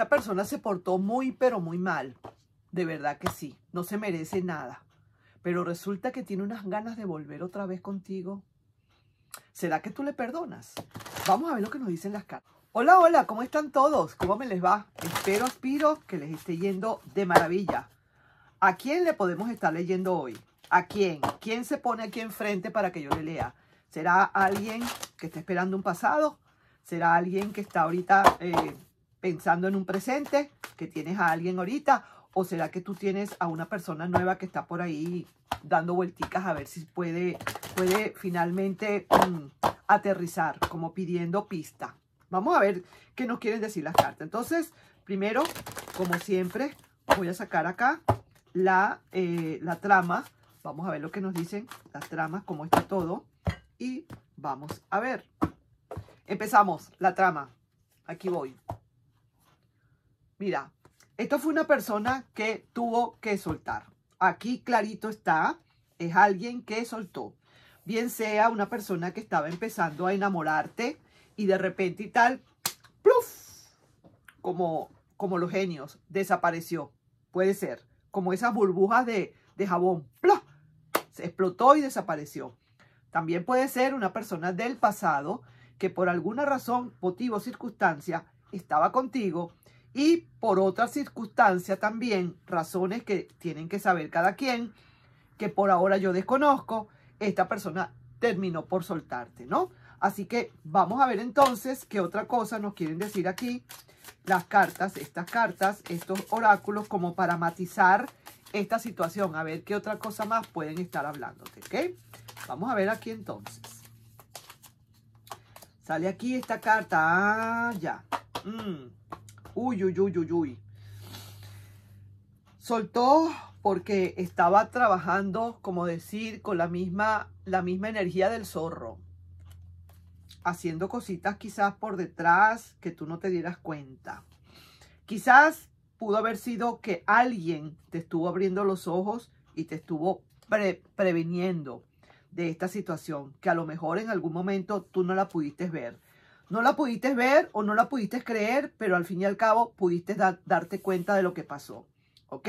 Esta persona se portó muy, pero muy mal. De verdad que sí, no se merece nada. Pero resulta que tiene unas ganas de volver otra vez contigo. ¿Será que tú le perdonas? Vamos a ver lo que nos dicen las cartas. Hola, hola, ¿cómo están todos? ¿Cómo me les va? Espero, aspiro que les esté yendo de maravilla. ¿A quién le podemos estar leyendo hoy? ¿A quién? ¿Quién se pone aquí enfrente para que yo le lea? ¿Será alguien que está esperando un pasado? ¿Será alguien que está ahorita eh, pensando en un presente, que tienes a alguien ahorita, o será que tú tienes a una persona nueva que está por ahí dando vuelticas a ver si puede, puede finalmente mm, aterrizar, como pidiendo pista. Vamos a ver qué nos quieren decir las cartas. Entonces, primero, como siempre, voy a sacar acá la, eh, la trama. Vamos a ver lo que nos dicen las tramas, cómo está todo. Y vamos a ver. Empezamos la trama. Aquí voy. Mira, esto fue una persona que tuvo que soltar. Aquí clarito está, es alguien que soltó. Bien sea una persona que estaba empezando a enamorarte y de repente y tal, ¡pluf! Como, como los genios, desapareció. Puede ser, como esas burbujas de, jabón, ¡pluf! Se explotó y desapareció. También puede ser una persona del pasado que por alguna razón, motivo, circunstancia, estaba contigo y por otra circunstancia también, razones que tienen que saber cada quien, que por ahora yo desconozco, esta persona terminó por soltarte, ¿no? Así que vamos a ver entonces qué otra cosa nos quieren decir aquí las cartas, estas cartas, estos oráculos como para matizar esta situación, a ver qué otra cosa más pueden estar hablándote, ¿ok? Vamos a ver aquí entonces. Sale aquí esta carta, ah, ya. Mm. Uy, uy, uy, uy, uy. Soltó porque estaba trabajando, como decir, con la misma, la misma energía del zorro. Haciendo cositas quizás por detrás que tú no te dieras cuenta. Quizás pudo haber sido que alguien te estuvo abriendo los ojos y te estuvo preveniendo de esta situación, que a lo mejor en algún momento tú no la pudiste ver. No la pudiste ver o no la pudiste creer, pero al fin y al cabo pudiste darte cuenta de lo que pasó. ¿Ok?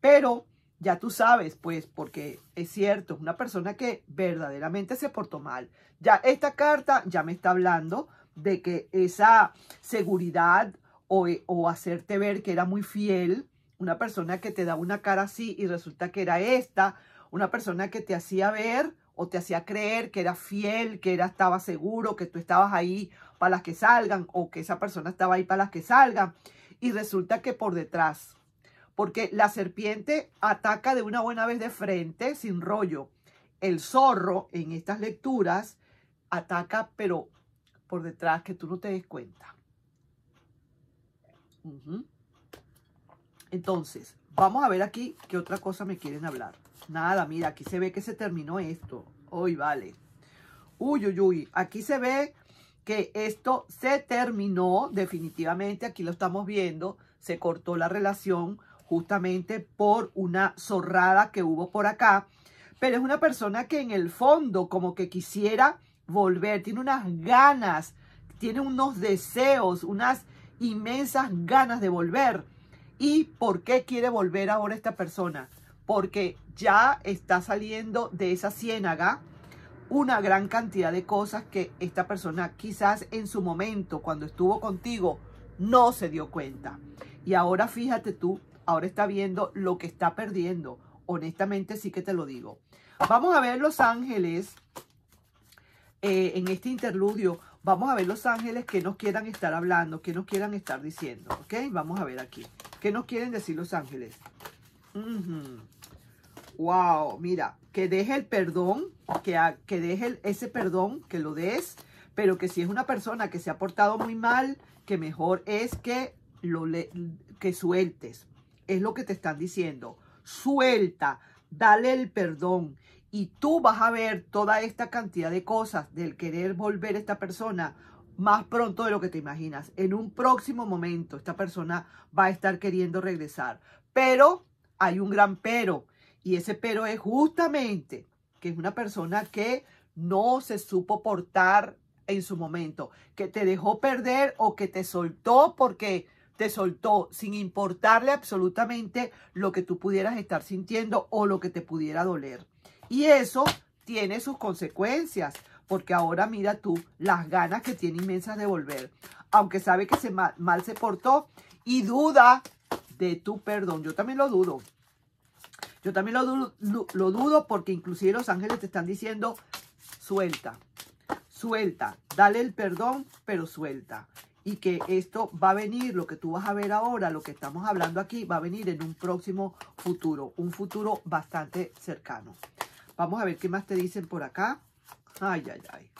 Pero ya tú sabes, pues, porque es cierto, es una persona que verdaderamente se portó mal. Ya esta carta ya me está hablando de que esa seguridad o, eh, o hacerte ver que era muy fiel, una persona que te da una cara así y resulta que era esta, una persona que te hacía ver o te hacía creer que era fiel, que era, estaba seguro, que tú estabas ahí para las que salgan o que esa persona estaba ahí para las que salgan. Y resulta que por detrás, porque la serpiente ataca de una buena vez de frente, sin rollo. El zorro en estas lecturas ataca, pero por detrás, que tú no te des cuenta. Entonces, vamos a ver aquí qué otra cosa me quieren hablar nada, mira, aquí se ve que se terminó esto. Hoy vale. Uy, uy, uy. Aquí se ve que esto se terminó definitivamente. Aquí lo estamos viendo. Se cortó la relación justamente por una zorrada que hubo por acá. Pero es una persona que en el fondo como que quisiera volver. Tiene unas ganas, tiene unos deseos, unas inmensas ganas de volver. ¿Y por qué quiere volver ahora esta persona? porque ya está saliendo de esa ciénaga una gran cantidad de cosas que esta persona quizás en su momento, cuando estuvo contigo, no se dio cuenta. Y ahora fíjate tú, ahora está viendo lo que está perdiendo. Honestamente sí que te lo digo. Vamos a ver Los Ángeles eh, en este interludio. Vamos a ver Los Ángeles que nos quieran estar hablando, que nos quieran estar diciendo. ¿Ok? Vamos a ver aquí. ¿Qué nos quieren decir Los Ángeles? Wow, mira, que deje el perdón, que, que deje ese perdón, que lo des, pero que si es una persona que se ha portado muy mal, que mejor es que, lo que sueltes. Es lo que te están diciendo. Suelta, dale el perdón y tú vas a ver toda esta cantidad de cosas del querer volver a esta persona más pronto de lo que te imaginas. En un próximo momento esta persona va a estar queriendo regresar. Pero hay un gran pero. Y ese pero es justamente que es una persona que no se supo portar en su momento, que te dejó perder o que te soltó porque te soltó sin importarle absolutamente lo que tú pudieras estar sintiendo o lo que te pudiera doler. Y eso tiene sus consecuencias, porque ahora mira tú las ganas que tiene inmensas de volver, aunque sabe que se mal, mal se portó y duda de tu perdón. Yo también lo dudo. Yo también lo, lo dudo porque inclusive los ángeles te están diciendo, suelta, suelta, dale el perdón, pero suelta. Y que esto va a venir, lo que tú vas a ver ahora, lo que estamos hablando aquí, va a venir en un próximo futuro, un futuro bastante cercano. Vamos a ver qué más te dicen por acá. Ay, ay, ay.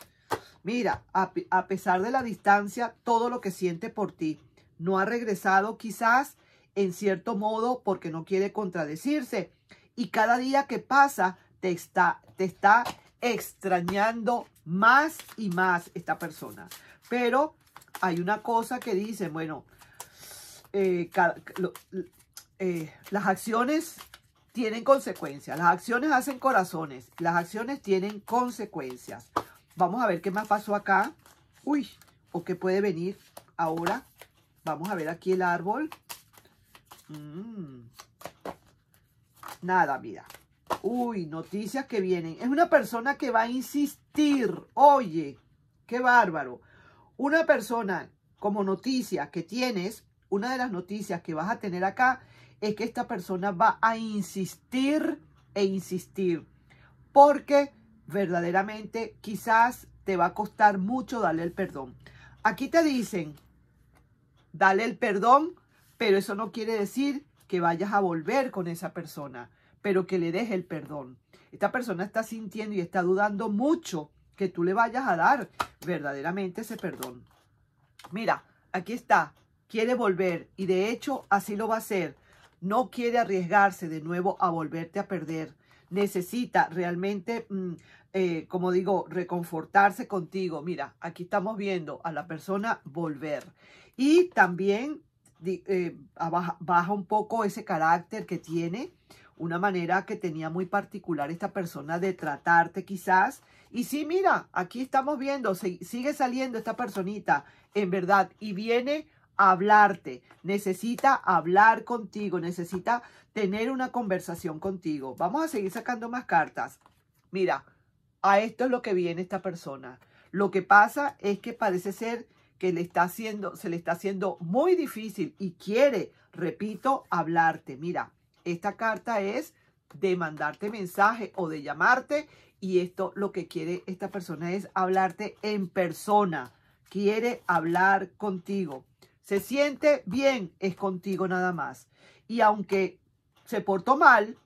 Mira, a pesar de la distancia, todo lo que siente por ti no ha regresado quizás en cierto modo porque no quiere contradecirse. Y cada día que pasa te está, te está extrañando más y más esta persona. Pero hay una cosa que dice, bueno, eh, eh, las acciones tienen consecuencias, las acciones hacen corazones, las acciones tienen consecuencias. Vamos a ver qué más pasó acá. Uy, o qué puede venir ahora. Vamos a ver aquí el árbol. Mm. Nada, mira. Uy, noticias que vienen. Es una persona que va a insistir. Oye, qué bárbaro. Una persona como noticia que tienes, una de las noticias que vas a tener acá es que esta persona va a insistir e insistir. Porque verdaderamente quizás te va a costar mucho darle el perdón. Aquí te dicen, dale el perdón pero eso no quiere decir que vayas a volver con esa persona, pero que le des el perdón. Esta persona está sintiendo y está dudando mucho que tú le vayas a dar verdaderamente ese perdón. Mira, aquí está, quiere volver y de hecho así lo va a hacer. No quiere arriesgarse de nuevo a volverte a perder. Necesita realmente, mm, eh, como digo, reconfortarse contigo. Mira, aquí estamos viendo a la persona volver. Y también eh, baja, baja un poco ese carácter que tiene, una manera que tenía muy particular esta persona de tratarte quizás. Y sí, mira, aquí estamos viendo, sigue saliendo esta personita, en verdad, y viene a hablarte, necesita hablar contigo, necesita tener una conversación contigo. Vamos a seguir sacando más cartas. Mira, a esto es lo que viene esta persona. Lo que pasa es que parece ser que le está haciendo, se le está haciendo muy difícil y quiere, repito, hablarte. Mira, esta carta es de mandarte mensaje o de llamarte y esto lo que quiere esta persona es hablarte en persona. Quiere hablar contigo. Se siente bien, es contigo nada más. Y aunque se portó mal,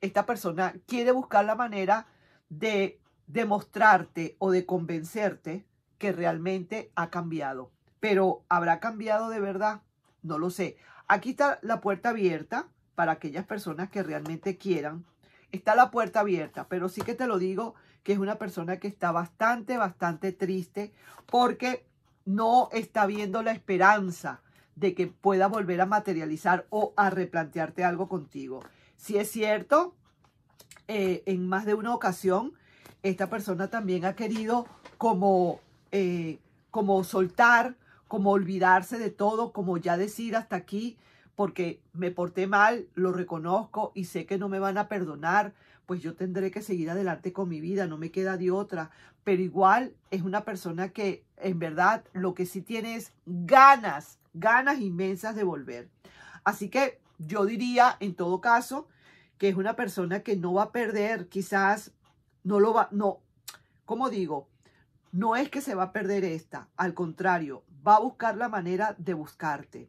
esta persona quiere buscar la manera de demostrarte o de convencerte que realmente ha cambiado. Pero ¿habrá cambiado de verdad? No lo sé. Aquí está la puerta abierta para aquellas personas que realmente quieran. Está la puerta abierta, pero sí que te lo digo que es una persona que está bastante, bastante triste porque no está viendo la esperanza de que pueda volver a materializar o a replantearte algo contigo. Si es cierto, eh, en más de una ocasión, esta persona también ha querido como eh, como soltar, como olvidarse de todo, como ya decir hasta aquí, porque me porté mal, lo reconozco y sé que no me van a perdonar, pues yo tendré que seguir adelante con mi vida, no me queda de otra, pero igual es una persona que en verdad lo que sí tiene es ganas, ganas inmensas de volver. Así que yo diría en todo caso que es una persona que no va a perder, quizás no lo va, no, como digo, no es que se va a perder esta, al contrario, va a buscar la manera de buscarte.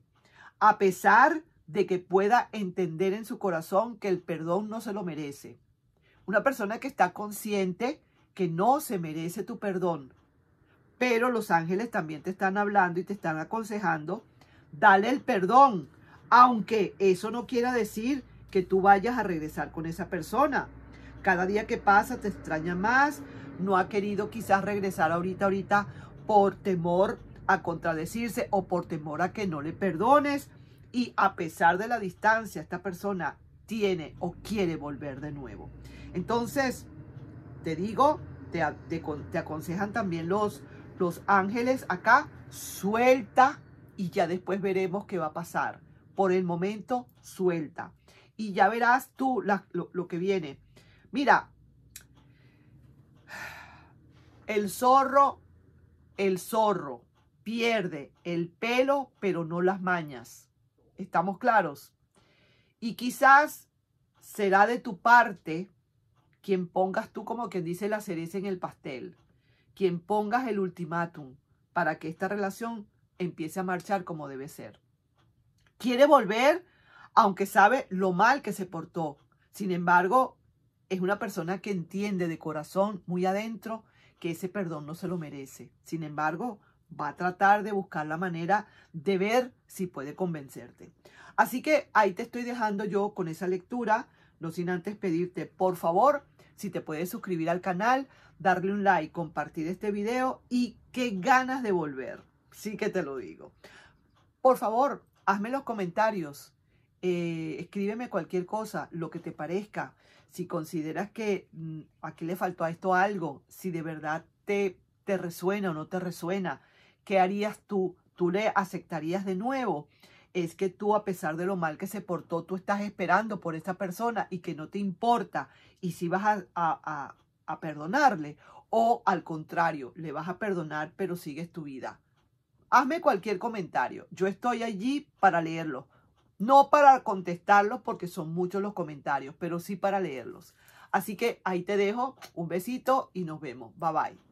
A pesar de que pueda entender en su corazón que el perdón no se lo merece. Una persona que está consciente que no se merece tu perdón. Pero los ángeles también te están hablando y te están aconsejando, dale el perdón, aunque eso no quiera decir que tú vayas a regresar con esa persona. Cada día que pasa te extraña más, no ha querido quizás regresar ahorita, ahorita por temor a contradecirse o por temor a que no le perdones. Y a pesar de la distancia, esta persona tiene o quiere volver de nuevo. Entonces, te digo, te, aconsejan también los, los ángeles acá, suelta y ya después veremos qué va a pasar. Por el momento, suelta. Y ya verás tú lo que viene. Mira, el zorro, el zorro pierde el pelo, pero no las mañas. ¿Estamos claros? Y quizás será de tu parte quien pongas tú como quien dice la cereza en el pastel, quien pongas el ultimátum para que esta relación empiece a marchar como debe ser. Quiere volver, aunque sabe lo mal que se portó. Sin embargo, es una persona que entiende de corazón muy adentro que ese perdón no se lo merece. Sin embargo, va a tratar de buscar la manera de ver si puede convencerte. Así que ahí te estoy dejando yo con esa lectura, no sin antes pedirte, por favor, si te puedes suscribir al canal, darle un like, compartir este video y qué ganas de volver. Sí que te lo digo. Por favor, hazme los comentarios eh, escríbeme cualquier cosa, lo que te parezca. Si consideras que mm, aquí le faltó a esto algo, si de verdad te, te resuena o no te resuena, ¿qué harías tú? ¿Tú le aceptarías de nuevo? Es que tú, a pesar de lo mal que se portó, tú estás esperando por esta persona y que no te importa. Y si vas a, a, a perdonarle o al contrario, le vas a perdonar pero sigues tu vida. Hazme cualquier comentario. Yo estoy allí para leerlo. No para contestarlos porque son muchos los comentarios, pero sí para leerlos. Así que ahí te dejo. Un besito y nos vemos. Bye bye.